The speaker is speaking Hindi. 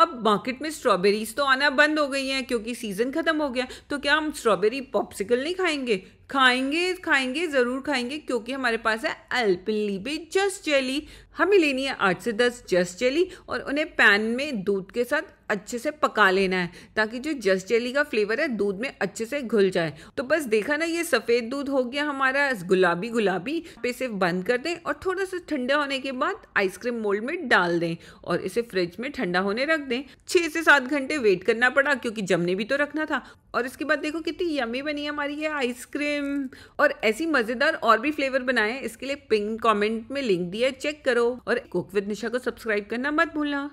अब मार्केट में स्ट्रॉबेरीज तो आना बंद हो गई हैं क्योंकि सीज़न ख़त्म हो गया तो क्या हम स्ट्रॉबेरी पॉप्सिकल नहीं खाएंगे खाएंगे खाएंगे ज़रूर खाएंगे क्योंकि हमारे पास है भी जस्ट जेली हमें लेनी है आठ से दस जस्ट जेली और उन्हें पैन में दूध के साथ अच्छे से पका लेना है ताकि जो जस्ट जेली का फ्लेवर है दूध में अच्छे से घुल जाए तो बस देखा ना ये सफ़ेद दूध हो गया हमारा गुलाबी गुलाबी पे इसे बंद कर दें और थोड़ा सा ठंडा होने के बाद आइसक्रीम मोल्ड में डाल दें और इसे फ्रिज में ठंडा होने रख दें छः से सात घंटे वेट करना पड़ा क्योंकि जमने भी तो रखना था और इसके बाद देखो कितनी यमी बनी हमारी ये आइसक्रीम और ऐसी मज़ेदार और भी फ्लेवर बनाए इसके लिए पिंक कमेंट में लिंक दिया चेक करो और कुक विद निशा को सब्सक्राइब करना मत भूलना